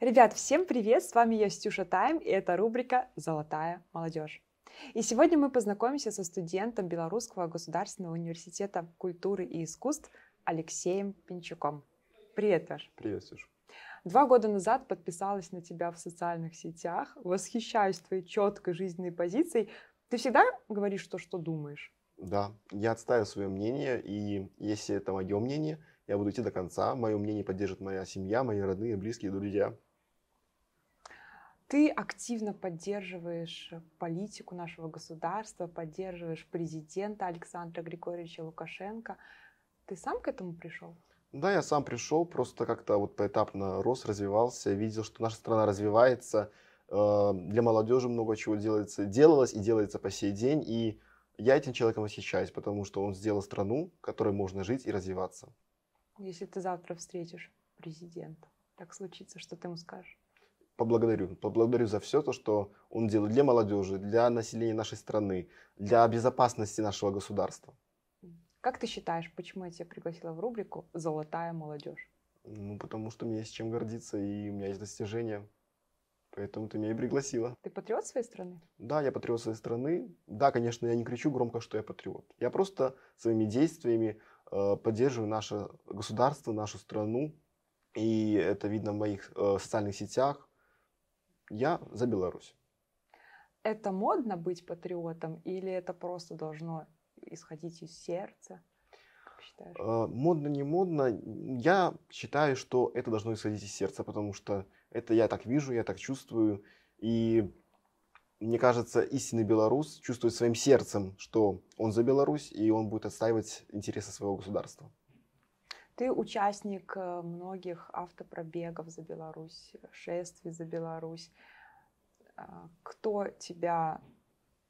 Ребят, всем привет! С вами я, Стюша Тайм, и это рубрика «Золотая молодежь». И сегодня мы познакомимся со студентом Белорусского государственного университета культуры и искусств Алексеем Пинчуком. Привет, Леш. Привет, Стюша. Два года назад подписалась на тебя в социальных сетях, восхищаюсь твоей четкой жизненной позицией. Ты всегда говоришь то, что думаешь? Да, я отстаю свое мнение, и если это мое мнение – я буду идти до конца. Мое мнение поддержит моя семья, мои родные, близкие, друзья. Ты активно поддерживаешь политику нашего государства, поддерживаешь президента Александра Григорьевича Лукашенко. Ты сам к этому пришел? Да, я сам пришел, просто как-то вот поэтапно рос, развивался, видел, что наша страна развивается, э, для молодежи много чего делается, делалось и делается по сей день, и я этим человеком восхищаюсь, потому что он сделал страну, в которой можно жить и развиваться. Если ты завтра встретишь президента, так случится, что ты ему скажешь? Поблагодарю. Поблагодарю за все то, что он делает для молодежи, для населения нашей страны, для безопасности нашего государства. Как ты считаешь, почему я тебя пригласила в рубрику «Золотая молодежь»? Ну, потому что мне есть чем гордиться, и у меня есть достижения. Поэтому ты меня и пригласила. Ты патриот своей страны? Да, я патриот своей страны. Да, конечно, я не кричу громко, что я патриот. Я просто своими действиями Э, поддерживаю наше государство, нашу страну, и это видно в моих э, социальных сетях. Я за Беларусь. Это модно быть патриотом или это просто должно исходить из сердца? считаешь? Э, модно, не модно. Я считаю, что это должно исходить из сердца, потому что это я так вижу, я так чувствую. И мне кажется, истинный белорус чувствует своим сердцем, что он за Беларусь, и он будет отстаивать интересы своего государства. Ты участник э, многих автопробегов за Беларусь, шествий за Беларусь. А, кто тебя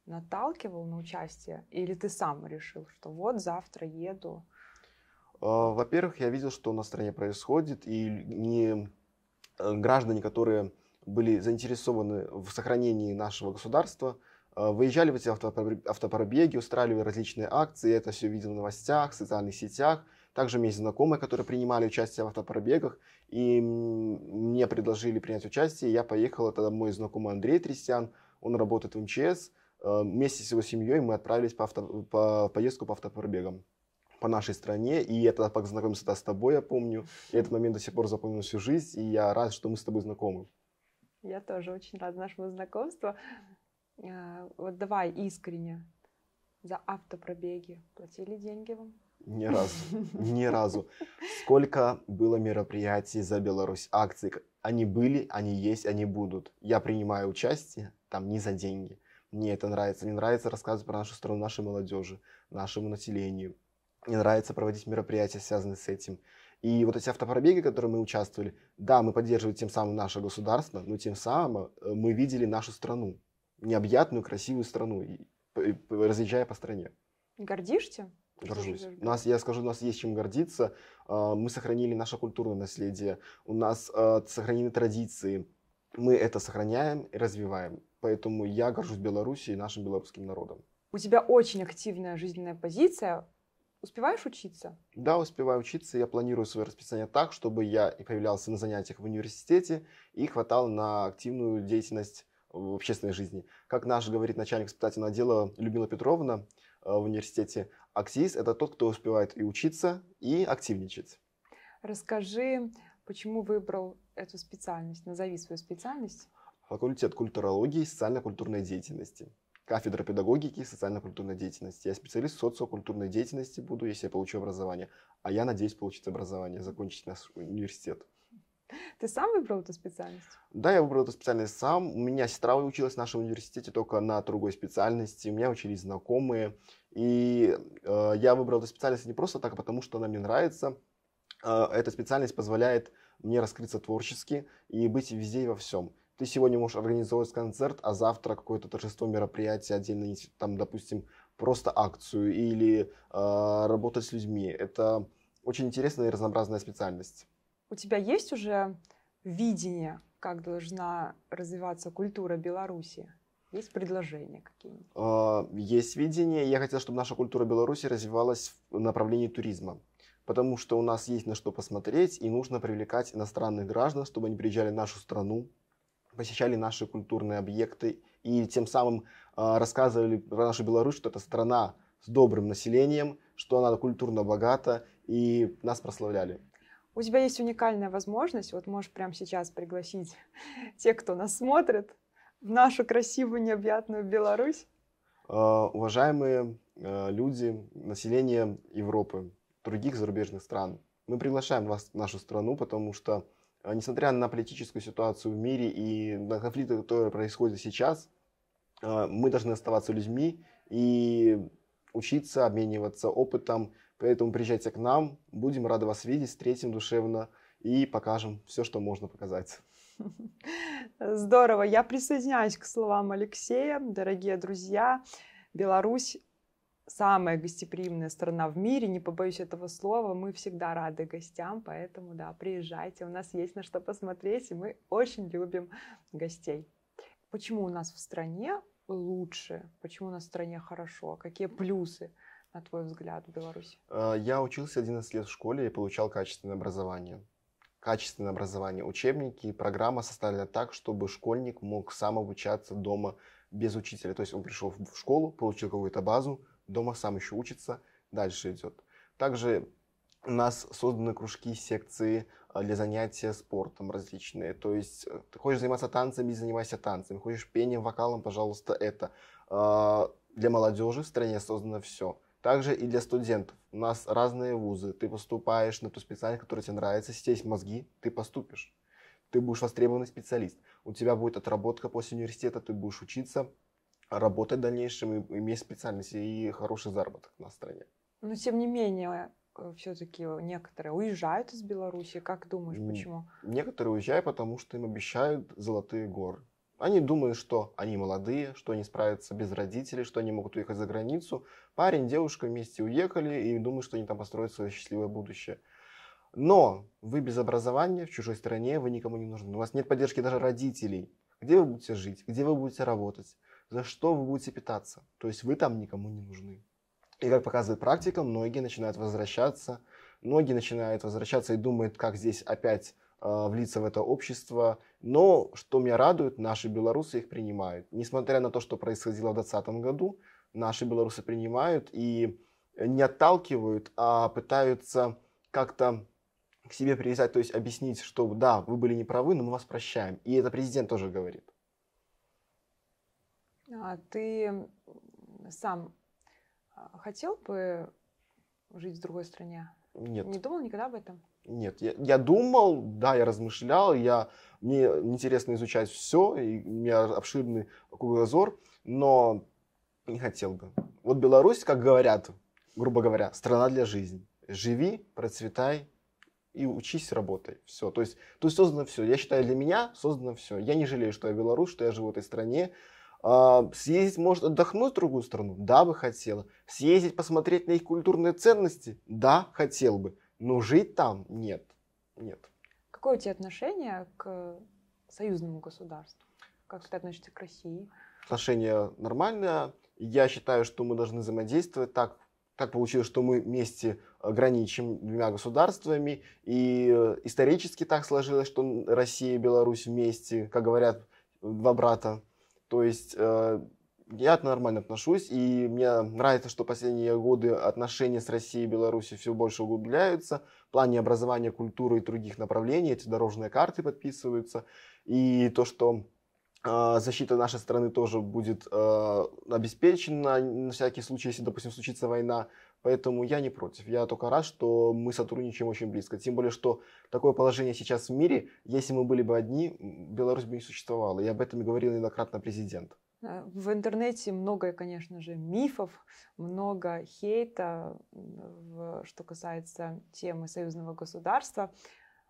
наталкивал на участие? Или ты сам решил, что вот завтра еду? А, во-первых, я видел, что на стране происходит, и не э, граждане, которые были заинтересованы в сохранении нашего государства, э, выезжали в эти автопробеги, устраивали различные акции, это все видел в новостях, в социальных сетях. Также у меня есть знакомые, которые принимали участие в автопробегах, и мне предложили принять участие. Я поехал, это мой знакомый Андрей Трестян, он работает в МЧС. Э, вместе с его семьей мы отправились по, авто, по поездку по автопробегам по нашей стране, и это познакомился с тобой, я помню. И этот момент до сих пор запомнил всю жизнь, и я рад, что мы с тобой знакомы. Я тоже очень рада нашему знакомству. А, вот давай искренне. За автопробеги платили деньги вам? Ни разу, ни разу. Сколько было мероприятий за Беларусь, акций. Они были, они есть, они будут. Я принимаю участие, там не за деньги. Мне это нравится. Мне нравится рассказывать про нашу страну, нашей молодежи, нашему населению. Мне нравится проводить мероприятия, связанные с этим. И вот эти автопробеги, которые мы участвовали, да, мы поддерживали тем самым наше государство, но тем самым э, мы видели нашу страну, необъятную, красивую страну, разъезжая по стране. Гордишься? Горжусь. У нас, я скажу, у нас есть чем гордиться. Э, мы сохранили наше культурное наследие, у нас э, сохранены традиции. Мы это сохраняем и развиваем. Поэтому я горжусь Белоруссией и нашим белорусским народом. У тебя очень активная жизненная позиция. Успеваешь учиться? Да, успеваю учиться. Я планирую свое расписание так, чтобы я и появлялся на занятиях в университете и хватал на активную деятельность в общественной жизни. Как наш говорит начальник испытательного отдела Людмила Петровна э, в университете, активист – это тот, кто успевает и учиться, и активничать. Расскажи, почему выбрал эту специальность? Назови свою специальность. Факультет культурологии и социально-культурной деятельности кафедра педагогики и социально-культурной деятельности. Я специалист социокультурной деятельности буду, если я получу образование. А я надеюсь получить образование, закончить наш университет. Ты сам выбрал эту специальность? Да, я выбрал эту специальность сам. У меня сестра училась в нашем университете только на другой специальности. У меня учились знакомые. И э, я выбрал эту специальность не просто так, а потому что она мне нравится. Э, эта специальность позволяет мне раскрыться творчески и быть везде и во всем ты сегодня можешь организовать концерт, а завтра какое-то торжество, мероприятие, отдельно, там, допустим, просто акцию или э, работать с людьми. Это очень интересная и разнообразная специальность. У тебя есть уже видение, как должна развиваться культура Беларуси? Есть предложения какие-нибудь? А, есть видение. Я хотел, чтобы наша культура Беларуси развивалась в направлении туризма потому что у нас есть на что посмотреть, и нужно привлекать иностранных граждан, чтобы они приезжали в нашу страну, посещали наши культурные объекты и тем самым а, рассказывали про нашу Беларусь, что это страна с добрым населением, что она культурно богата, и нас прославляли. У тебя есть уникальная возможность, вот можешь прямо сейчас пригласить тех, кто нас смотрит, в нашу красивую необъятную Беларусь. Uh, уважаемые uh, люди, население Европы, других зарубежных стран, мы приглашаем вас в нашу страну, потому что а, несмотря на политическую ситуацию в мире и на конфликты, которые происходят сейчас, а, мы должны оставаться людьми и учиться, обмениваться опытом. Поэтому приезжайте к нам, будем рады вас видеть, встретим душевно и покажем все, что можно показать. Здорово, я присоединяюсь к словам Алексея, дорогие друзья. Беларусь самая гостеприимная страна в мире, не побоюсь этого слова. Мы всегда рады гостям, поэтому, да, приезжайте, у нас есть на что посмотреть, и мы очень любим гостей. Почему у нас в стране лучше? Почему у нас в стране хорошо? Какие плюсы? на твой взгляд, в Беларуси? Э, я учился 11 лет в школе и получал качественное образование. Качественное образование, учебники программа составлена так, чтобы школьник мог сам обучаться дома без учителя. То есть он пришел в школу, получил какую-то базу, дома сам еще учится, дальше идет. Также у нас созданы кружки, секции э, для занятия спортом различные. То есть э, ты хочешь заниматься танцами, занимайся танцами. Хочешь пением, вокалом, пожалуйста, это. А, для молодежи в стране создано все. Также и для студентов. У нас разные вузы. Ты поступаешь на ту специальность, которая тебе нравится. Если мозги, ты поступишь. Ты будешь востребованный специалист. У тебя будет отработка после университета, ты будешь учиться, работать в дальнейшем, иметь специальность и хороший заработок на стране. Но ну, тем не менее, э, все-таки некоторые уезжают из Беларуси. Как думаешь, почему? Некоторые уезжают, потому что им обещают золотые горы. Они думают, что они молодые, что они справятся без родителей, что они могут уехать за границу. Парень, девушка вместе уехали и думают, что они там построят свое счастливое будущее. Но вы без образования, в чужой стране, вы никому не нужны. У вас нет поддержки даже родителей. Где вы будете жить, где вы будете работать, за что вы будете питаться. То есть вы там никому не нужны. И как показывает практика, многие начинают возвращаться, многие начинают возвращаться и думают, как здесь опять э, влиться в это общество. Но, что меня радует, наши белорусы их принимают. Несмотря на то, что происходило в 2020 году, наши белорусы принимают и не отталкивают, а пытаются как-то к себе привязать, то есть объяснить, что да, вы были неправы, но мы вас прощаем. И это президент тоже говорит. А ты сам а, хотел бы жить в другой стране? Нет. Не думал никогда об этом? Нет, я, я думал, да, я размышлял, я, мне интересно изучать все, и у меня обширный кругозор, но не хотел бы. Вот Беларусь, как говорят, грубо говоря, страна для жизни. Живи, процветай и учись, работай. Все. То есть тут создано все. Я считаю, для меня создано все. Я не жалею, что я белорус, что я живу в этой стране. А, съездить, может, отдохнуть в другую страну? Да, бы хотела. Съездить, посмотреть на их культурные ценности? Да, хотел бы. Но жить там? Нет. Нет. Какое у тебя отношение к союзному государству? Как ты относишься к России? Отношение нормальное. Я считаю, что мы должны взаимодействовать так, так получилось, что мы вместе граничим двумя государствами, и э, исторически так сложилось, что Россия и Беларусь вместе, как говорят два брата, то есть э, я нормально отношусь, и мне нравится, что последние годы отношения с Россией и Беларусью все больше углубляются в плане образования, культуры и других направлений. Эти дорожные карты подписываются, и то, что э, защита нашей страны тоже будет э, обеспечена на всякий случай, если, допустим, случится война. Поэтому я не против. Я только рад, что мы сотрудничаем очень близко. Тем более, что такое положение сейчас в мире, если мы были бы одни, Беларусь бы не существовала. И об этом и говорил неоднократно президент. Э, в интернете много, конечно же, мифов, много хейта, что касается темы союзного государства.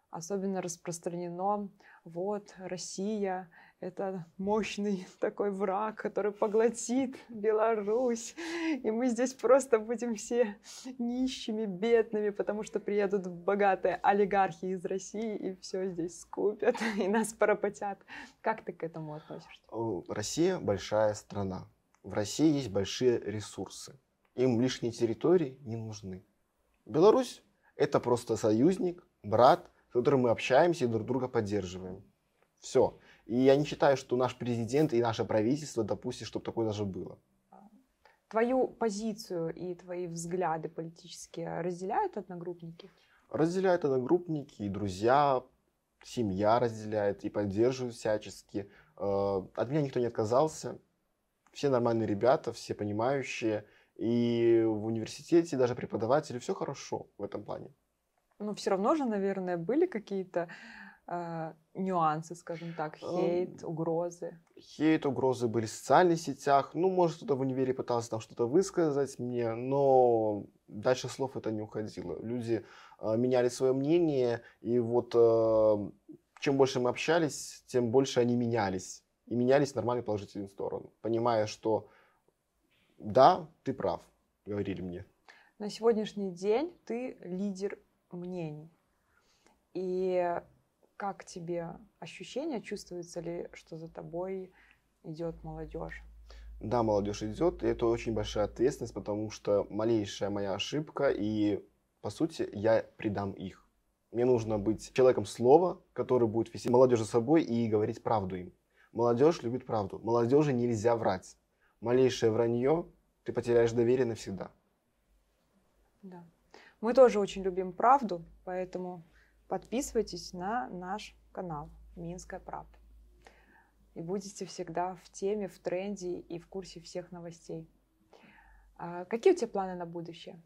Особенно распространено, вот, Россия это мощный такой враг, который поглотит Беларусь. И мы здесь просто будем все нищими, бедными, потому что приедут богатые олигархи из России и все здесь скупят, и нас поработят. Как ты к этому относишься? Россия большая страна. В России есть большие ресурсы. Им лишние территории не нужны. Беларусь – это просто союзник, брат, с которым мы общаемся и друг друга поддерживаем. Все. И я не считаю, что наш президент и наше правительство допустит, чтобы такое даже было. Твою позицию и твои взгляды политические разделяют одногруппники? Разделяют одногруппники, и друзья, семья разделяет, и поддерживают всячески. Э, от меня никто не отказался. Все нормальные ребята, все понимающие. И в университете даже преподаватели, все хорошо в этом плане. Но все равно же, наверное, были какие-то а, нюансы, скажем так, эм, хейт, угрозы? Хейт, угрозы были в социальных сетях. Ну, может, кто-то в универе пытался там что-то высказать мне, но дальше слов это не уходило. Люди э, меняли свое мнение, и вот э, чем больше мы общались, тем больше они менялись. И менялись в нормальную положительную сторону, понимая, что да, ты прав, говорили мне. На сегодняшний день ты лидер мнений. И как тебе ощущение, чувствуется ли, что за тобой идет молодежь? Да, молодежь идет, и это очень большая ответственность, потому что малейшая моя ошибка, и, по сути, я предам их. Мне нужно быть человеком слова, который будет вести молодежь за собой и говорить правду им. Молодежь любит правду. Молодежи нельзя врать. Малейшее вранье, ты потеряешь доверие навсегда. Да. Мы тоже очень любим правду, поэтому Подписывайтесь на наш канал «Минская правда» и будете всегда в теме, в тренде и в курсе всех новостей. А какие у тебя планы на будущее?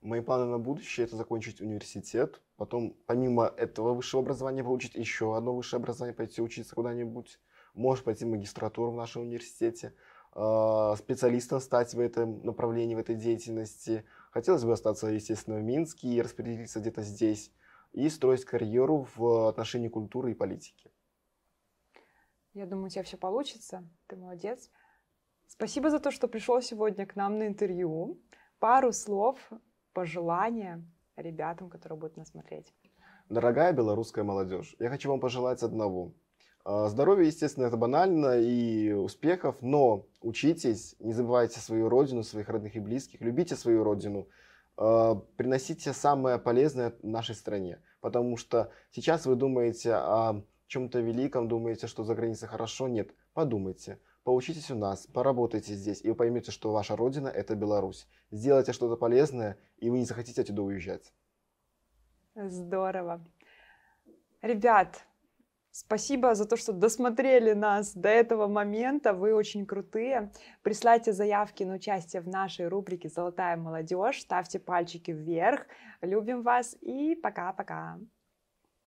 Мои планы на будущее – это закончить университет, потом помимо этого высшего образования получить еще одно высшее образование, пойти учиться куда-нибудь, может пойти в магистратуру в нашем университете, а, специалистом стать в этом направлении, в этой деятельности. Хотелось бы остаться, естественно, в Минске и распределиться где-то здесь и строить карьеру в отношении культуры и политики. Я думаю, у тебя все получится. Ты молодец. Спасибо за то, что пришел сегодня к нам на интервью. Пару слов, пожелания ребятам, которые будут нас смотреть. Дорогая белорусская молодежь, я хочу вам пожелать одного. А, Здоровье, естественно, это банально и успехов, но учитесь, не забывайте свою родину, своих родных и близких, любите свою родину, Э, приносите самое полезное нашей стране. Потому что сейчас вы думаете о чем-то великом, думаете, что за границей хорошо. Нет, подумайте. Поучитесь у нас, поработайте здесь, и вы поймете, что ваша родина – это Беларусь. Сделайте что-то полезное, и вы не захотите оттуда уезжать. Здорово. Ребят, Спасибо за то, что досмотрели нас до этого момента. Вы очень крутые. Присылайте заявки на участие в нашей рубрике «Золотая молодежь». Ставьте пальчики вверх. Любим вас и пока-пока.